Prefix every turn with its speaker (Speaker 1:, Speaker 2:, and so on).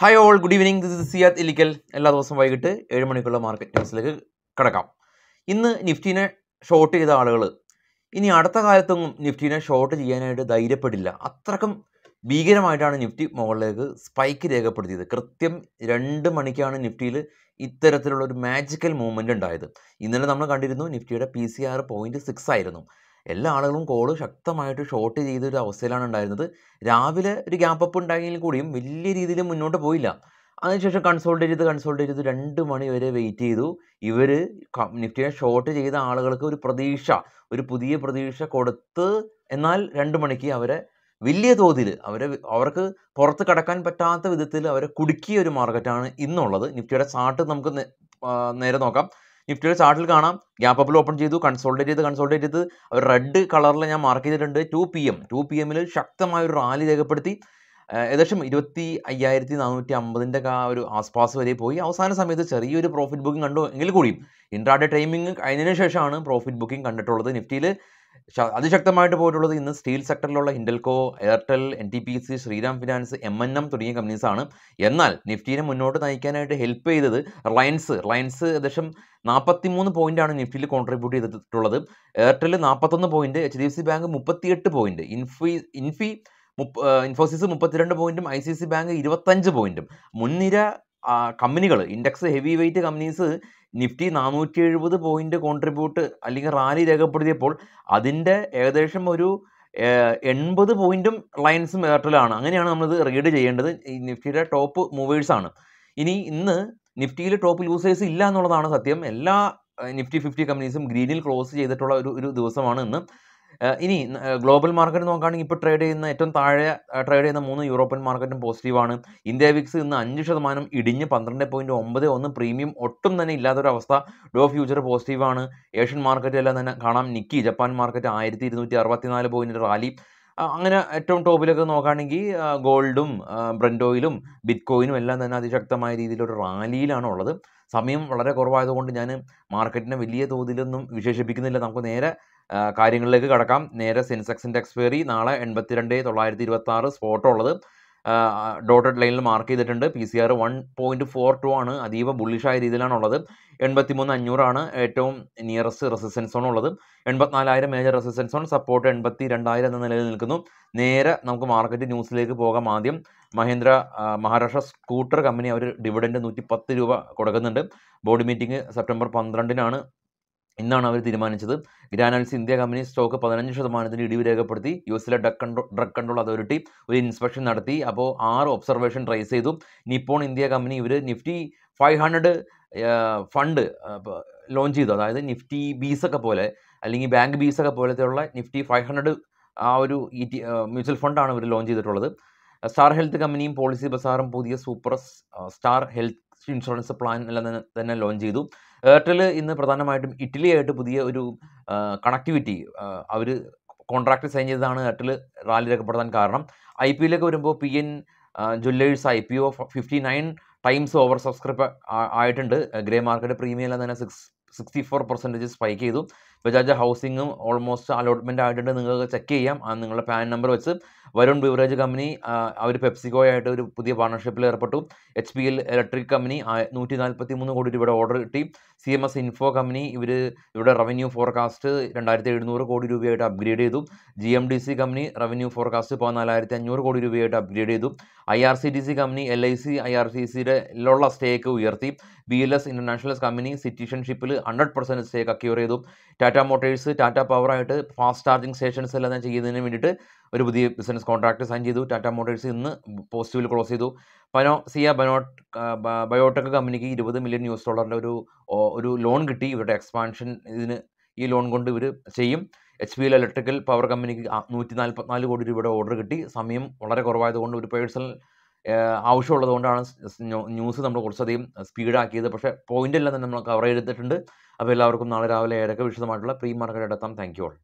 Speaker 1: hi all good evening this is Siyath Illikkal എല്ലാ ദിവസവും വൈകിട്ട് ഏഴ് മണിക്കുള്ള മാർക്കറ്റ് ന്യൂസിലേക്ക് കിടക്കാം ഇന്ന് നിഫ്റ്റിനെ ഷോർട്ട് ചെയ്ത ആളുകൾ ഇനി അടുത്ത കാലത്തൊന്നും നിഫ്റ്റിനെ ഷോർട്ട് ചെയ്യാനായിട്ട് ധൈര്യപ്പെടില്ല അത്രക്കും ഭീകരമായിട്ടാണ് നിഫ്റ്റി മുകളിലേക്ക് സ്പൈക്ക് രേഖപ്പെടുത്തിയത് കൃത്യം രണ്ട് മണിക്കാണ് നിഫ്റ്റിയിൽ ഇത്തരത്തിലുള്ള ഒരു മാജിക്കൽ മൂവ്മെൻറ്റ് ഉണ്ടായത് ഇന്നലെ നമ്മൾ കണ്ടിരുന്നു നിഫ്റ്റിയുടെ പി സി പോയിൻറ്റ് സിക്സ് ആയിരുന്നു എല്ലാ ആളുകളും കോൾ ശക്തമായിട്ട് ഷോർട്ട് ചെയ്തൊരു അവസ്ഥയിലാണ് ഉണ്ടായിരുന്നത് രാവിലെ ഒരു ഗ്യാപ്പ് അപ്പ് ഉണ്ടായെങ്കിൽ കൂടിയും വലിയ രീതിയിൽ മുന്നോട്ട് പോയില്ല അതിനുശേഷം കൺസോൾട്ട് ചെയ്ത് കൺസോൾട്ട് ചെയ്ത് രണ്ട് മണി വരെ വെയിറ്റ് ചെയ്തു ഇവർ നിഫ്റ്റിയെ ഷോർട്ട് ചെയ്ത ആളുകൾക്ക് ഒരു പ്രതീക്ഷ ഒരു പുതിയ പ്രതീക്ഷ കൊടുത്ത് എന്നാൽ രണ്ട് മണിക്ക് അവരെ വലിയ തോതിൽ അവരെ അവർക്ക് പുറത്ത് കടക്കാൻ പറ്റാത്ത വിധത്തിൽ അവരെ കുടുക്കിയ ഒരു മാർക്കറ്റാണ് ഇന്നുള്ളത് നിഫ്റ്റിയുടെ ചാർട്ട് നമുക്ക് നേരെ നോക്കാം നിഫ്റ്റിയുടെ ചാർട്ടിൽ കാണാം ഗ്യാപ്പ് അപ്പിൽ ഓപ്പൺ ചെയ്തു കൺസോൾട്ടേറ്റ് ചെയ്ത് കൺസോൾട്ടേറ്റ് ചെയ്ത് റെഡ് കളറിൽ ഞാൻ മാർക്ക് ചെയ്തിട്ടുണ്ട് two P M two P എമ്മിൽ ശക്തമായ ഒരു റാലി രേഖപ്പെടുത്തി ഏകദേശം ഇരുപത്തി അയ്യായിരത്തി നാനൂറ്റി അമ്പതിൻ്റെ ആ ഒരു ആസ്പാസ് വരെ പോയി അവസാന സമയത്ത് ചെറിയൊരു പ്രോഫിറ്റ് ബുക്കിംഗ് കണ്ടു എങ്കിൽ കൂടിയും ഇൻട്രാഡേ ടൈമിംഗ് അതിനുശേഷമാണ് ശേഷമാണ് പ്രോഫിറ്റ് ബുക്കിംഗ് കണ്ടിട്ടുള്ളത് നിഫ്റ്റിയിൽ അതിശക്തമായിട്ട് പോയിട്ടുള്ളത് ഇന്ന് സ്റ്റീൽ സെക്ടറിലുള്ള Hindalco Airtel N T P C Shriram finance M N M തുടങ്ങിയ കമ്പനീസാണ് എന്നാൽ നിഫ്റ്റിനെ മുന്നോട്ട് നയിക്കാനായിട്ട് ഹെൽപ്പ് ചെയ്തത് റിലയൻസ് റിലയൻസ് ഏകദേശം പോയിന്റ് പോയിൻ്റാണ് നിഫ്റ്റിയിൽ കോൺട്രിബ്യൂട്ട് ചെയ്തിട്ടുള്ളത് എയർടെൽ നാൽപ്പത്തൊന്ന് point H D F C bank മുപ്പത്തിയെട്ട് പോയിൻറ്റ് ഇൻഫി ഇൻഫി ഇൻഫോസിസ് മുപ്പത്തിരണ്ട് പോയിൻറ്റും ഐ സി സി ബാങ്ക് ഇരുപത്തഞ്ച് പോയിൻറ്റും മുൻനിര കമ്പനികൾ index heavy weight companies Nifty നാനൂറ്റി എഴുപത് പോയിന്റ് കോൺട്രിബ്യൂട്ട് അല്ലെങ്കിൽ റാലി രേഖപ്പെടുത്തിയപ്പോൾ അതിൻ്റെ ഏകദേശം ഒരു എൺപത് പോയിന്റും റിലയൻസും എയർടെലാണ് അങ്ങനെയാണ് നമ്മളിത് റീഡ് ചെയ്യേണ്ടത് ഈ നിഫ്റ്റിയുടെ ടോപ്പ് മൂവേഴ്സാണ് ഇനി ഇന്ന് നിഫ്റ്റിയിൽ ടോപ്പ് ലൂസേഴ്സ് ഇല്ല എന്നുള്ളതാണ് സത്യം എല്ലാ നിഫ്റ്റി ഫിഫ്റ്റി കമ്പനീസും ഗ്രീനിൽ ക്ലോസ് ചെയ്തിട്ടുള്ള ഒരു ഒരു ദിവസമാണ് ഇന്ന് ഇനി ഗ്ലോബൽ മാർക്കറ്റ് നോക്കുകയാണെങ്കിൽ ഇപ്പോൾ ട്രേഡ് ചെയ്യുന്ന ഏറ്റവും താഴെ ട്രേഡ് ചെയ്യുന്ന മൂന്ന് യൂറോപ്യൻ മാർക്കറ്റും പോസിറ്റീവാണ് ഇന്ത്യ വിക്സ് ഇന്ന് അഞ്ച് ശതമാനം ഇടിഞ്ഞ് പന്ത്രണ്ട് പോയിന്റ് ഒമ്പത് ഒന്ന് പ്രീമിയം ഒട്ടും തന്നെ ഇല്ലാത്തൊരവസ്ഥ ഡോ ഫ്യൂച്ചർ പോസിറ്റീവാണ് ഏഷ്യൻ മാർക്കറ്റ് എല്ലാം തന്നെ കാണാം നിക്കി ജപ്പാൻ മാർക്കറ്റ് ആയിരത്തി ഇരുന്നൂറ്റി അറുപത്തിനാല് പോയിന്റ് റാലി അങ്ങനെ ഏറ്റവും ടോപ്പിലൊക്കെ നോക്കുകയാണെങ്കിൽ ഗോൾഡും ബ്രൻഡോയിലും ബിറ്റ് കോയിനും എല്ലാം തന്നെ അതിശക്തമായ രീതിയിലൊരു റാലിയിലാണ് ഉള്ളത് സമയം വളരെ കുറവായതുകൊണ്ട് ഞാൻ മാർക്കറ്റിനെ വലിയ തോതിലൊന്നും വിശേഷിപ്പിക്കുന്നില്ല നമുക്ക് നേരെ കാര്യങ്ങളിലേക്ക് കടക്കാം നേരെ സെൻസെക്സിൻ്റെ എക്സ്പയറി നാളെ എൺപത്തിരണ്ട് തൊള്ളായിരത്തി ഇരുപത്തി ആറ് സ്പോട്ടുള്ളത് ഡോട്ടഡ് ലൈനിൽ മാർക്ക് ചെയ്തിട്ടുണ്ട് P C R one point four two ആണ് അതീവ ബുള്ളിഷായ രീതിയിലാണുള്ളത് എൺപത്തിമൂന്ന് അഞ്ഞൂറാണ് ഏറ്റവും നിയറസ്റ്റ് റെസിസ്റ്റൻസ് സോൺ ഉള്ളത് എൺപത്തിനാലായിരം മേജർ റെസിസ്റ്റൻസ് സോൺ സപ്പോർട്ട് എൺപത്തി രണ്ടായിരം എന്ന നിലയിൽ നിൽക്കുന്നു നേരെ നമുക്ക് മാർക്കറ്റ് ന്യൂസിലേക്ക് പോകാം ആദ്യം മഹേന്ദ്ര മഹാരാഷ്ട്ര സ്കൂട്ടർ കമ്പനി അവർ ഡിവിഡൻഡ് നൂറ്റി പത്ത് രൂപ കൊടുക്കുന്നുണ്ട് ബോർഡ് മീറ്റിംഗ് സെപ്റ്റംബർ പന്ത്രണ്ടിനാണ് ഇന്നാണ് അവർ തീരുമാനിച്ചത് ഗ്രാനൽസ് ഇന്ത്യ കമ്പനി സ്റ്റോക്ക് പതിനഞ്ച് ശതമാനത്തിന് ഇടിവ് രേഖപ്പെടുത്തി യു എസിലെ drug control drug control authority ഒരു ഇൻസ്പെക്ഷൻ നടത്തി അപ്പോൾ ആറ് ഒബ്സർവേഷൻ ട്രേസ് ചെയ്തു നിപ്പോൺ ഇന്ത്യ കമ്പനി ഇവർ Nifty five hundred fund launch ചെയ്തു അതായത് നിഫ്റ്റി ഒക്കെ പോലെ അല്ലെങ്കിൽ ബാങ്ക് ഒക്കെ പോലത്തെയുള്ള നിഫ്റ്റി ഫൈവ് ഹൺഡ്രഡ് ആ ഒരു ഇ ടി മ്യൂച്വൽ ഫണ്ടാണ് ഇവർ ലോഞ്ച് ചെയ്തിട്ടുള്ളത് സ്റ്റാർ ഹെൽത്ത് കമ്പനിയും പോളിസി ബസാറും പുതിയ super star health insurance plan എല്ലാം തന്നെ ലോഞ്ച് ചെയ്തു എയർടെൽ ഇന്ന് പ്രധാനമായിട്ടും ഇറ്റലിയായിട്ട് പുതിയ ഒരു കണക്ടിവിറ്റി അവർ കോൺട്രാക്ട് സൈൻ ചെയ്തതാണ് എയർടെൽ റാലി രേഖപ്പെടുത്താൻ കാരണം ഐ പി എല്ലൊക്കെ വരുമ്പോൾ P N jewellers I P O fifty nine times over subscribe ആയിട്ടുണ്ട് ഗ്രേ മാർക്കറ്റ് പ്രീമിയം എല്ലാം തന്നെ six sixty four percentage spike ചെയ്തു ബജാജ് ഹൗസിംഗും ഓൾമോസ്റ്റ് അലോട്ട്മെൻ്റ് ആയിട്ടുണ്ട് നിങ്ങൾക്ക് ചെക്ക് ചെയ്യാം നിങ്ങളുടെ പാൻ നമ്പർ വെച്ച് വരുൺ ബിവറേജ് കമ്പനി അവർ ആയിട്ട് ഒരു പുതിയ പാർട്ണർഷിപ്പിൽ ഏർപ്പെട്ടു H P L electric company നൂറ്റി നാൽപ്പത്തി മൂന്ന് കോടി രൂപയുടെ ഓർഡർ കിട്ടി C M S info company ഇവർ ഇവരുടെ റവന്യൂ ഫോർകാസ്റ്റ് രണ്ടായിരത്തി എഴുന്നൂറ് കോടി രൂപയായിട്ട് അപ്ഗ്രേഡ് ചെയ്തു G M D C company revenue forecast പതിനാലായിരത്തി അഞ്ഞൂറ് കോടി രൂപയായിട്ട് അപ്ഗ്രേഡ് ചെയ്തു I R C D C company L I C I R C സിയിലുള്ള സ്റ്റേക്ക് ഉയർത്തി B L S international company സിറ്റിഷൻഷിപ്പിൽ ഹൺഡ്രഡ് പെർസെൻറ്റ് സ്റ്റേക്ക് അക്യൂർ ചെയ്തു ടാറ്റ മോട്ടേഴ്സ് ടാറ്റ പവറായിട്ട് ഫാസ്റ്റ് ചാർജിങ് സ്റ്റേഷൻസ് എല്ലാം ഞാൻ ചെയ്യുന്നതിന് വേണ്ടിയിട്ട് ഒരു പുതിയ ബിസിനസ് കോൺട്രാക്ട് സൈൻ ചെയ്തു ടാറ്റ മോട്ടേഴ്സ് ഇന്ന് പോസിറ്റീവിൽ ക്ലോസ് ചെയ്തു പനോ സിയ ബനോട്ട് ബയോടെക് കമ്പനിക്ക് ഇരുപത് മില്യൺ യൂസ് ഡോളറിൻ്റെ ഒരു ഒരു ലോൺ കിട്ടി ഇവരുടെ എക്സ്പാൻഷൻ ഇതിന് ഈ ലോൺ കൊണ്ട് ഇവർ ചെയ്യും H P L electrical power കമ്പനിക്ക് നൂറ്റി നാൽപ്പത്തിനാല് കോടി രൂപയുടെ ഓർഡർ കിട്ടി സമയം വളരെ കുറവായതുകൊണ്ട് ഒരു പേഴ്സണൽ ആവശ്യമുള്ളത് കൊണ്ടാണ് ന്യൂസ് നമ്മൾ കുറച്ചധികം സ്പീഡാക്കിയത് പക്ഷേ പോയിന്റ് എല്ലാം തന്നെ നമ്മൾ കവർ ചെയ്തിട്ടുണ്ട് അപ്പോൾ എല്ലാവർക്കും നാളെ രാവിലെ ഏഴരയ്ക്ക് വിശദമായിട്ടുള്ള പ്രീ മാർക്കറ്റ് എടുത്താം താങ്ക് യു ഓൾ